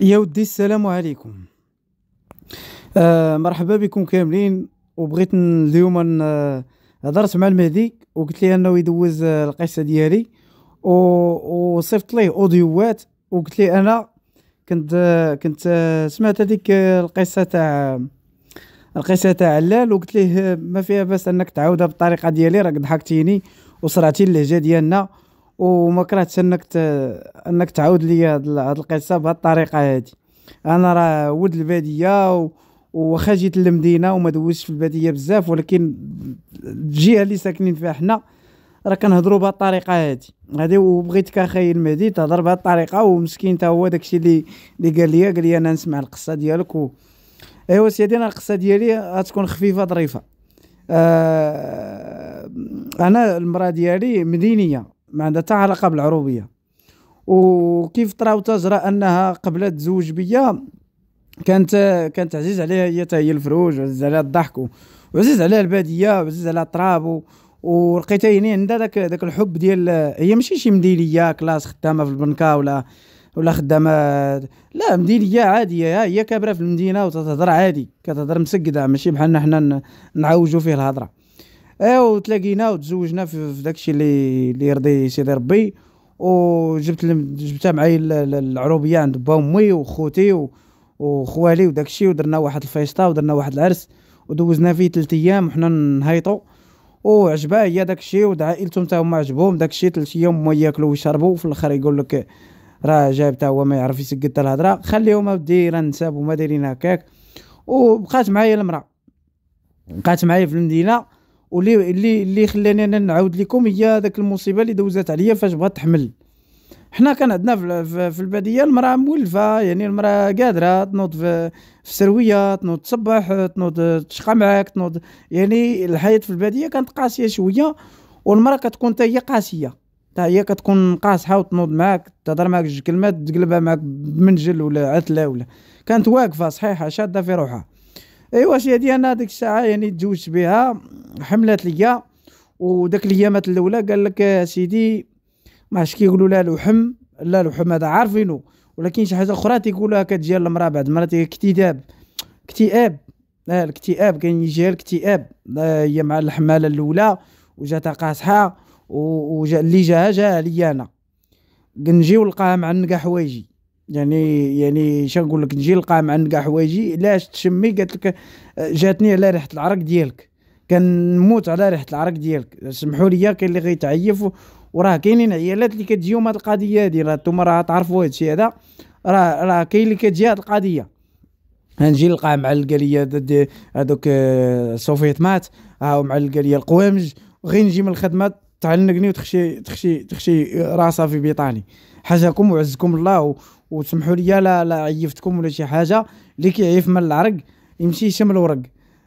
يا ودي السلام عليكم آه مرحبا بكم كاملين وبغيت اليوم هضرت آه، مع المهدي وقلت ليه انه يدوز آه، القصه ديالي وصيفط ليه اوديوات وقلت ليه انا كنت آه، كنت سمعت هذيك القصه تاع القصه تاع علال وقلت ليه ما فيها باس انك تعاودها بالطريقه ديالي راك ضحكتيني وصرعتي اللهجه ديالنا وما كرهتش انك ت... انك تعاود لي هاد القصه بهاد الطريقه هادي انا راه ولد الباديه و... وخا جيت للمدينه وما دوزتش في الباديه بزاف ولكن الجهه اللي ساكنين فيها حنا راه كنهضروا بهاد الطريقه هادي هادي وبغيتك اخي المهدي تهضر بهاد الطريقه ومسكين حتى هو داكشي اللي اللي قال لي قال لي انا نسمع القصه ديالك و... ايوا سيدي انا القصه ديالي غتكون خفيفه ظريفه آه انا المراه ديالي مدينيه ما عندها حتى علاقه بالعروبيه وكيف طراو تجرى انها قبل تزوج بيا كانت كانت عزيز عليها هي تا هي الفروج وعزيز عليها الضحك وعزيز عليها الباديه وعزيز عليها التراب ولقيتها يعني عندها داك داك الحب ديال هي ماشي شي مديريه كلاس خدامه في البنكه ولا ولا خدامه لا مديريه عاديه هي كابره في المدينه وتتهضر عادي كتهضر مسكده ماشي بحالنا حنا نعوجوا فيه الهضره ايوا تلاقينا وتزوجنا في, داكشي اللي اللي يرضي سيدي ربي وجبت جبتها معايا العروبيه عند با وامي وخوتي وخوالي وداكشي ودرنا واحد الفيسطه ودرنا واحد العرس ودوزنا فيه ثلاث ايام وحنا نهيطو وعجبها هي داكشي ودعائلتهم تا هما عجبهم داكشي ثلاث ايام هما ياكلوا ويشربوا وفي الاخر يقول لك راه جاب تا هو ما يعرف يسكت الهضره خليهم اودي راه نساب وما دايرين هكاك وبقات معايا المراه بقات معايا في المدينه واللي اللي اللي خلاني انا نعاود لكم هي ذاك المصيبه اللي دوزات عليا فاش بغات تحمل حنا كان عندنا في الباديه المراه مولفه يعني المراه قادره تنوض في السرويه تنوض تصبح تنوض تشقى معاك تنوض يعني الحياه في الباديه كانت قاسيه شويه والمراه كتكون حتى هي قاسيه حتى هي كتكون قاصحه وتنوض معاك تهضر معاك جوج كلمات تقلبها معاك بمنجل ولا عتله ولا كانت واقفه صحيحه شاده في روحها ايوا شي هادي انا ديك الساعه يعني تزوجت بها حملات ليا وداك الايامات الاولى قال لك سيدي ما عرفتش كيقولوا لها لحم لا لوحم هذا عارفينه ولكن شي حاجه اخرى تيقولها كتجي المراه بعد مرات اكتئاب اكتئاب آه الاكتئاب كان يجيها الاكتئاب آه، هي مع الحماله الاولى وجاتها قاصحه وجا اللي جاها جاها ليا انا نجي ولقاها النقا حوايجي يعني يعني شنو نقول لك نجي نلقى مع نقع حوايجي علاش تشمي قالت لك جاتني على ريحه العرق ديالك كنموت على ريحه العرق ديالك سمحوا لي كاين اللي غيتعيف وراه كاينين عيالات اللي كتجيهم هاد القضيه هادي راه انتم راه تعرفوا هادشي هذا راه راه كاين اللي كتجي هاد القضيه نجي نلقى مع القالية هذوك آه، مات ها مع القالية القوامج غير نجي من الخدمه تعنقني وتخشي تخشي تخشي راسها في بيطاني حاجاكم وعزكم الله وسمحوا لي لا, لا عيفتكم ولا شي حاجه اللي كيعيف من العرق يمشي يشم الورق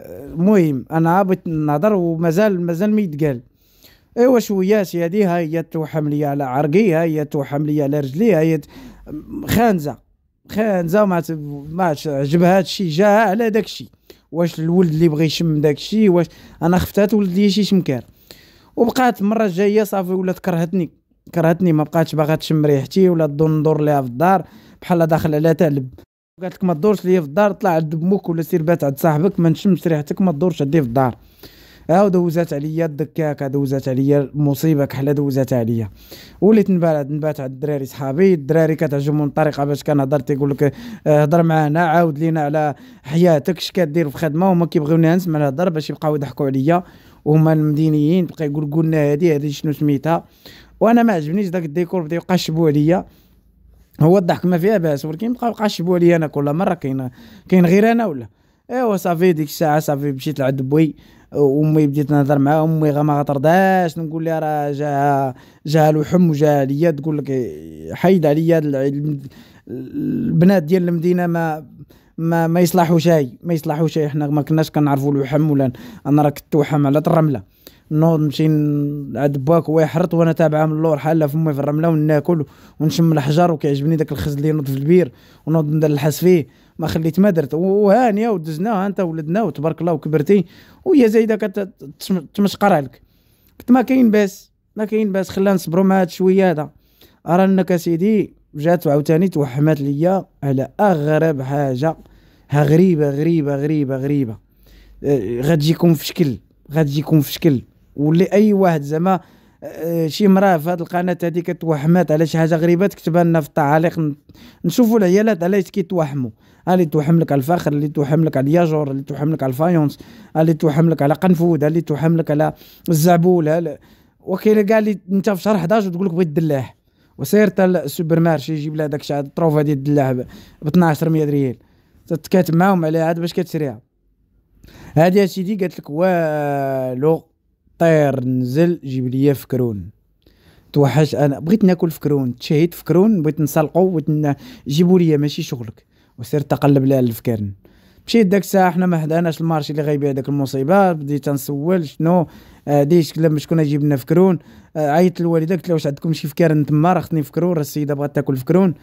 المهم انا بغيت نهضر ومازال مازال ما يتقال ايوا شويه سي هادي ها هي توحم لي على عرقي ها هي توحم لي على رجلي ها هي خانزه خانزه ما ما عجبها هادشي جاها على داكشي واش الولد اللي بغى يشم داكشي واش انا خفتات ولد لي شي شمكار وبقات المره الجايه صافي ولات كرهتني كرهتني ما بقاتش باغا تشم ريحتي ولا تدور ندور ليها في الدار بحال داخل على ثعلب قالت لك ما تدورش ليا في الدار طلع عند بموك ولا سير بات عند صاحبك ما نشمش ريحتك ما تدورش عندي في الدار ها دوزات عليا الدكاكه دوزات عليا المصيبه كحله دوزات عليا وليت نبات نبات على الدراري صحابي الدراري كتعجبهم الطريقه باش كنهضر تيقول لك آه، هضر معنا عاود لينا على حياتك اش كدير في خدمه هما كيبغيوني نسمع الهضر باش يبقاو يضحكوا عليا وهما المدينيين بقى يقول قلنا هادي هادي شنو سميتها وانا ما عجبنيش داك الديكور بداو يقشبوا عليا هو الضحك ما فيها باس ولكن بقاو يقشبوا عليا انا كل مره كاين كاين غير انا ولا ايوا صافي ديك الساعه صافي مشيت لعند بوي وامي بديت نهضر معاها امي غا ما غترضاش نقول لها راه جاها جاها الوحم وجا ليا تقول لك حيد عليا البنات ديال المدينه ما ما ما يصلحوا شيء ما يصلحوا شيء حنا ما كناش كنعرفوا الوحم ولا انا راه كنت وحم على الرمله نوض نمشي عند باك ويحرط وانا تابعه من اللور حاله فمي في الرمله وناكل ونشم الحجر وكيعجبني داك الخز اللي ينوض في البير ونوض ندير الحس فيه ما خليت ما درت وهانيه ودزناها انت ولدنا وتبارك الله وكبرتي وهي زايده كتمشقر عليك قلت ما كاين باس ما كاين باس خلينا نصبروا مع هاد شويه هذا رانك انك سيدي جات عاوتاني توحمات ليا على اغرب حاجه ها غريبه غريبه غريبه غريبه آه، غتجيكم في شكل غتجيكم في شكل ولا اي واحد زعما آه، شي مراه في هذه القناه هذه كتوهمات على شي حاجه غريبه تكتبها لنا في التعاليق نشوفوا العيالات علاش كيتوهموا اللي توهم لك على الفخر اللي توهم لك على الياجور اللي توهم لك على الفايونس اللي توهم لك على قنفود اللي توهم لك على الزعبول وكاين كاع لي انت في شهر 11 وتقول لك بغيت دلاح وسير تا السوبر مارشي يجيب لها داك الشعر الطروفه ديال الدلاح ب 1200 ريال تتكاتب معاهم عليها عاد باش كتشريها هادي اسيدي قالت لك والو طير نزل جيب لي فكرون توحش انا بغيت ناكل فكرون تشهيت فكرون بغيت نسلقو بغيت جيبوا لي ماشي شغلك وسير تقلب لها الفكرن مشيت داك الساعه حنا ما حداناش المارشي اللي غايبيع داك المصيبه بديت نسول شنو آه، ديش شكون شكون يجيب لنا فكرون آه، عيطت للوالده قلت لها واش عندكم شي فكرن تما راه خصني فكرون راه السيده بغات تاكل فكرون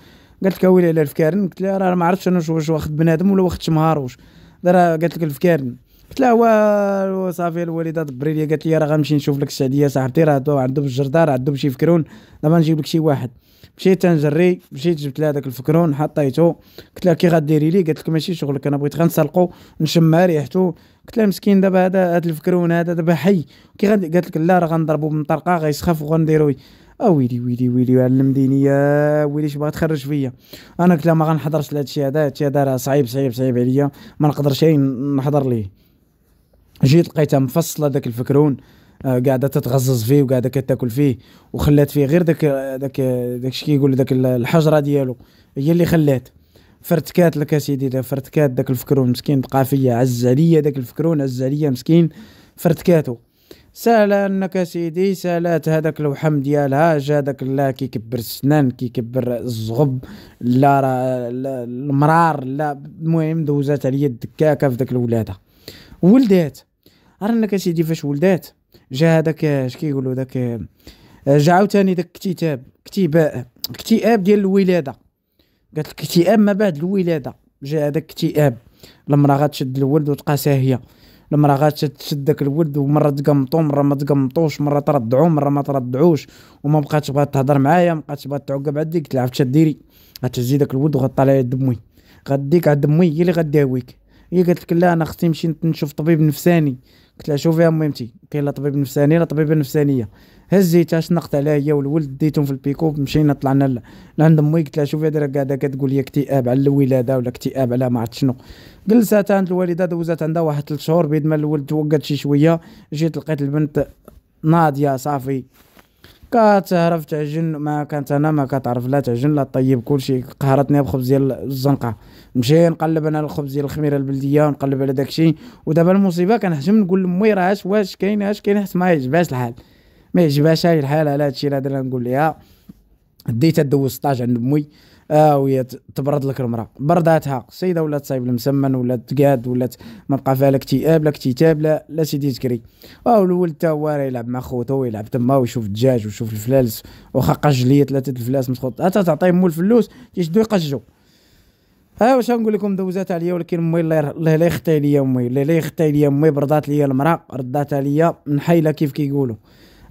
قالت لك ويلي على الفكرن قلت لها راه ما عرفتش انا واش واخد بنادم ولا واخد شمهاروش راه قالت لك الفكرن قلت لها والو صافي الوالده دبري لي قالت لي راه غنمشي نشوف لك السعديه صاحبتي راه عندهم الجردار عندهم شي فكرون دابا نجيب لك شي واحد مشيت تنجري مشيت جبت لها داك الفكرون حطيته قلت لها كي غديري لي قالت لك ماشي شغلك انا بغيت غنسلقو نشم ريحته قلت لها مسكين دابا هذا هذا الفكرون هذا دابا حي كي غادي قالت لك لا راه غنضربو بمطرقه غيسخف وغنديرو أه، ويلي ويلي ويلي ديني يا ويلي اش بغات تخرج فيا انا قلت لها ما غنحضرش لهادشي هذا هادشي هذا راه صعيب صعيب صعيب عليا ما نقدرش نحضر ليه جيت لقيتها مفصله داك الفكرون آه، قاعده تتغزز فيه وقاعده كتاكل فيه وخلات فيه غير داك داك داك كيقول داك الحجره ديالو هي اللي خلات فرتكات لك اسيدي فرتكات داك الفكرون مسكين بقى فيا عز عليا داك الفكرون عز عليا مسكين فرتكاتو سالا انك سيدي سالات هذاك الوحم ديالها جا داك لا كيكبر السنان كيكبر الزغب لا راه المرار لا المهم دوزات عليا الدكاكه في داك الولاده ولدات رانا كتيدي فاش ولدات جا هذاك اش كيقولوا داك آه، جا عاوتاني داك اكتتاب اكتباء اكتئاب ديال الولاده قالت لك اكتئاب ما بعد الولاده جا هذاك اكتئاب المراه غتشد الولد وتقاساه هي المراه غتشد داك الولد ومره تقمطو مره ما تقمطوش مره تردعو مره ما تردعوش وما بقاتش بغات تهضر معايا ما بقاتش بغات تعقب عندي قلت لها عرفت ديري غتهزي داك الولد وغطلع على دمي غديك على دمي هي اللي غداويك هي قالت لك لا انا خصني نمشي نشوف طبيب نفساني قلت لها شوفي اميمتي كاين لا طبيب نفساني لا طبيبه نفسانيه هزيتها شنقت عليها هي والولد ديتهم في البيكو مشينا طلعنا لعند امي قلت لها شوفي هذه قاعده كتقول لي اكتئاب على الولاده ولا اكتئاب على ما عرفت شنو جلسات عند الوالده دوزات عندها واحد ثلاث شهور بيد ما الولد توقد شي شويه جيت لقيت البنت ناضيه صافي كتعرف تعجن ما كانت انا ما كتعرف لا تعجن لا طيب كلشي قهرتني بخبز ديال الزنقه نمشي نقلب انا الخبز ديال الخميره البلديه ونقلب على داكشي ودابا المصيبه كنحجم نقول لامي راه اش واش كاين اش كاين حيت ما يعجبهاش الحال ما يعجبهاش الحال على هادشي اللي نقول ليها ديتها دوز طاج عند امي آه، وهي تبرد لك المراه برداتها السيده ولات صايب المسمن ولات تقاد ولات ما بقى فيها لا اكتئاب لا اكتتاب لا لا سيدي تكري اه الولد تا هو يلعب مع خوته ويلعب تما ويشوف الدجاج ويشوف الفلالس واخا قجليه ثلاثه الفلاس مسخوط حتى تعطيه مول الفلوس يشدو يقجو ها واش نقول لكم دوزات عليا ولكن امي الله لا يخطي عليا امي لا يخطي ليا امي بردات ليا المراه رداتها ليا من حيله كيف كيقولوا كي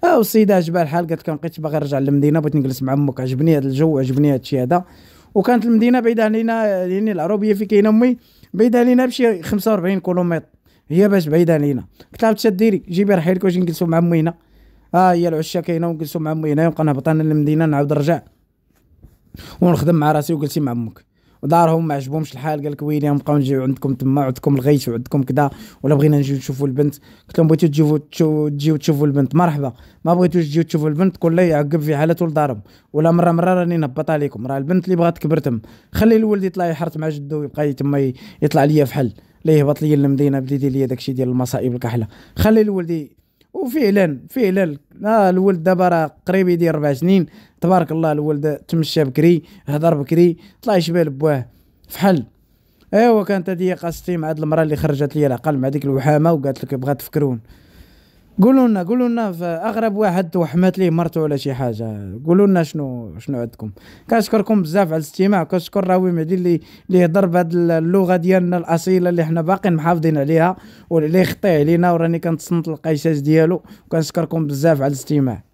اه السيده عجبها الحال قالت لك بقيت باغي نرجع للمدينه بغيت نجلس مع امك عجبني هذا الجو عجبني هذا الشيء هذا وكانت المدينه بعيده علينا يعني العروبيه في كاينه امي بعيده علينا بشي 45 كيلومتر هي باش بعيده علينا قلت لها ديري جيبي رحيلك واش نجلسوا مع امي هنا ها آه هي العشا كاينه ونجلسوا مع امي هنا ونبقى نهبط انا للمدينه نعاود نرجع ونخدم مع راسي وجلسي مع امك ودارهم ما عجبهمش الحال قال لك ويلي بقاو نجيو عندكم تما عندكم الغيش وعندكم كذا ولا بغينا نجيو نشوفوا البنت قلت لهم بغيتو تجيو تجيو تشوفوا البنت مرحبا ما بغيتوش تجيو تشوفوا البنت كل يعقب في حالته لدارهم ولا مره مره راني نهبط عليكم راه البنت اللي بغات تكبر تم خلي الولد يطلع يحرت مع جدو ويبقى تما يطلع ليا في حل لا يهبط ليا المدينه بديدي ليا داكشي ديال المصائب الكحله خلي الولد وفعلا فعلا آه الولد دابا راه قريب يدير ربع سنين تبارك الله الولد تمشى بكري هضر بكري طلع يشبه لبواه فحل ايوا كانت هذه قصتي مع هذه المراه اللي خرجت لي العقل مع ديك الوحامه وقالت لك بغات تفكرون قولوا لنا قولوا لنا في اغرب واحد وحمات ليه مرته ولا شي حاجه قولوا لنا شنو شنو عندكم كنشكركم بزاف على الاستماع كنشكر راوي مهدي اللي اللي هضر بهاد اللغه ديالنا الاصيله اللي حنا باقيين محافظين عليها واللي خطي علينا وراني كنتصنت القيساس ديالو كنشكركم بزاف على الاستماع